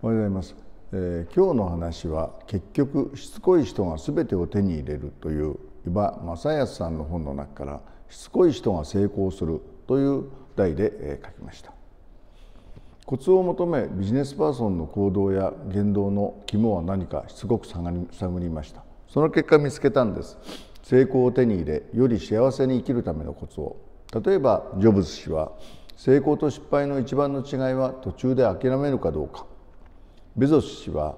おはようございます、えー、今日の話は結局しつこい人が全てを手に入れるという伊庭正康さんの本の中からしつこい人が成功するという題で、えー、書きましたコツを求めビジネスパーソンの行動や言動の肝は何かしつこく探りましたその結果見つけたんです成功を手に入れより幸せに生きるためのコツを例えばジョブズ氏は成功と失敗の一番の違いは途中で諦めるかどうかベゾス氏は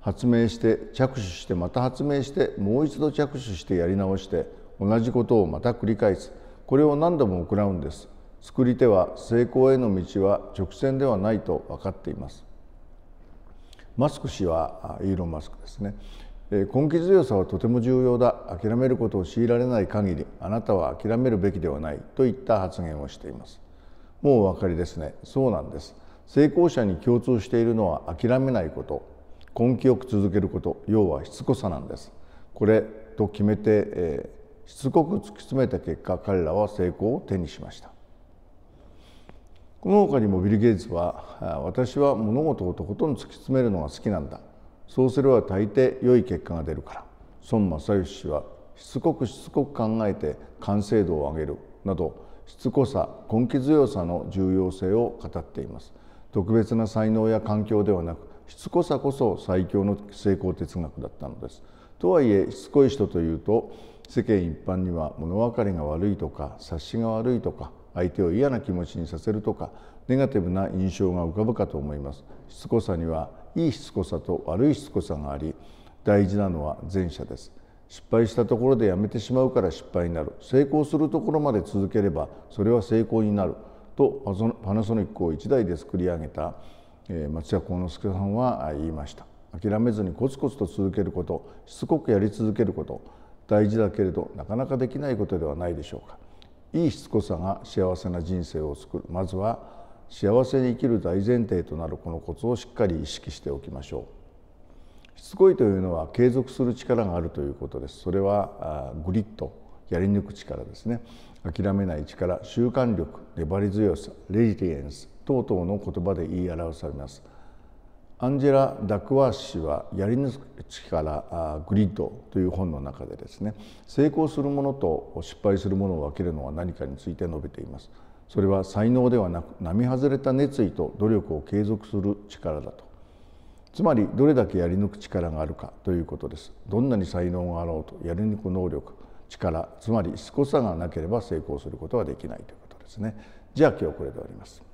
発明して着手してまた発明してもう一度着手してやり直して同じことをまた繰り返すこれを何度も行うんです作り手は成功への道は直線ではないと分かっていますマスク氏はイーロン・マスクですね根気強さはとても重要だ諦めることを強いられない限りあなたは諦めるべきではないといった発言をしていますもうお分かりですねそうなんです成功者に共通しているのは諦めないこと根気よく続けること要はしつこさなんですこれと決めて、えー、しつこく突き詰めた結果彼らは成功を手にしましたこの他にもビル・ゲイツは私は物事をとことん突き詰めるのが好きなんだそうすれば大抵良い結果が出るから孫正義氏はしつこくしつこく考えて完成度を上げるなどしつこさ根気強さの重要性を語っています。特別な才能や環境ではなくしつこさこそ最強の成功哲学だったのです。とはいえしつこい人というと世間一般には物分かりが悪いとか察しが悪いとか相手を嫌な気持ちにさせるとかネガティブな印象が浮かぶかと思います。しつこさにはいいしつこさと悪いしつこさがあり大事なのは前者です。失敗したところでやめてしまうから失敗になる成功するところまで続ければそれは成功になるとパナソニックを1台で作り上げた町田幸之助さんは言いました諦めずにコツコツと続けることしつこくやり続けること大事だけれどなかなかできないことではないでしょうかいいしつこさが幸せな人生を作るまずは幸せに生きる大前提となるこのコツをしっかり意識しておきましょうしつこいというのは継続する力があるということですそれはグリッドやり抜く力ですね諦めない力習慣力粘り強さレジリエンス等々の言葉で言い表されますアンジェラ・ダクワー氏は「やり抜く力グリッド」という本の中でですね成功するものと失敗するものを分けるのは何かについて述べていますそれは才能ではなく並外れた熱意と努力を継続する力だとつまりどれだけやり抜く力があるかということですどんなに才能があろうとやり抜く能力力つまりしつこさがなければ成功することはできないということですね。じゃあ今日これで終わります。